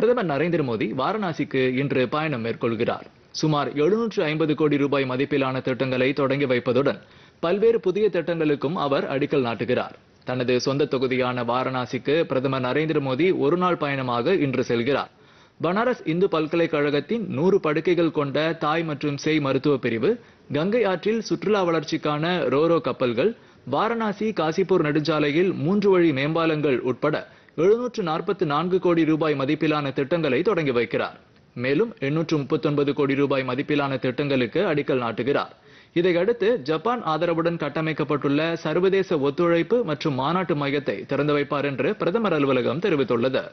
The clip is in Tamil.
பிரதமர் நரேந்திர மோடி வாரணாசிக்கு இன்று பயணம் மேற்கொள்கிறார் சுமார் எழுநூற்று ஐம்பது கோடி ரூபாய் மதிப்பிலான திட்டங்களை தொடங்கி வைப்பதுடன் பல்வேறு புதிய திட்டங்களுக்கும் அவர் அடிக்கல் நாட்டுகிறார் தனது சொந்த தொகுதியான வாரணாசிக்கு பிரதமர் நரேந்திர மோடி ஒருநாள் பயணமாக இன்று செல்கிறார் பனாரஸ் இந்து பல்கலைக்கழகத்தின் நூறு படுக்கைகள் கொண்ட தாய் மற்றும் செய் மருத்துவ பிரிவு கங்கை ஆற்றில் சுற்றுலா வளர்ச்சிக்கான ரோரோ கப்பல்கள் வாரணாசி காசிப்பூர் நெடுஞ்சாலையில் மூன்று வழி மேம்பாலங்கள் உட்பட எழுநூற்று நாற்பத்தி நான்கு கோடி ரூபாய் மதிப்பிலான திட்டங்களை தொடங்கி வைக்கிறார் மேலும் எண்ணூற்று முப்பத்தொன்பது கோடி ரூபாய் மதிப்பிலான திட்டங்களுக்கு அடிக்கல் நாட்டுகிறார் இதையடுத்து ஜப்பான் ஆதரவுடன் கட்டமைக்கப்பட்டுள்ள சர்வதேச ஒத்துழைப்பு மற்றும் மாநாட்டு மையத்தை திறந்து வைப்பார் என்று பிரதமர் அலுவலகம் தெரிவித்துள்ளது